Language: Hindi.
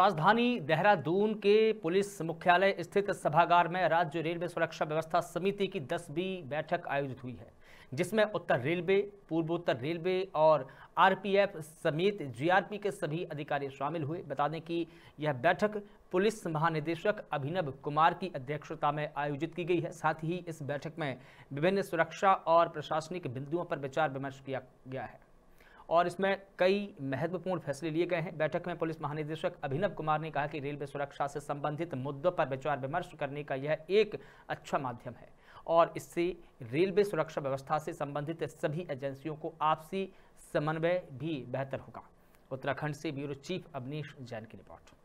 राजधानी देहरादून के पुलिस मुख्यालय स्थित सभागार में राज्य रेलवे सुरक्षा व्यवस्था समिति की दसवीं बैठक आयोजित हुई है जिसमें उत्तर रेलवे पूर्वोत्तर रेलवे और आरपीएफ समेत जीआरपी के सभी अधिकारी शामिल हुए बता दें कि यह बैठक पुलिस महानिदेशक अभिनव कुमार की अध्यक्षता में आयोजित की गई है साथ ही इस बैठक में विभिन्न सुरक्षा और प्रशासनिक बिंदुओं पर विचार विमर्श किया गया है और इसमें कई महत्वपूर्ण फैसले लिए गए हैं बैठक में पुलिस महानिदेशक अभिनव कुमार ने कहा कि रेलवे सुरक्षा से संबंधित मुद्दों पर विचार विमर्श करने का यह एक अच्छा माध्यम है और इससे रेलवे सुरक्षा व्यवस्था से संबंधित सभी एजेंसियों को आपसी समन्वय भी बेहतर होगा उत्तराखंड से ब्यूरो चीफ अवनीश जैन की रिपोर्ट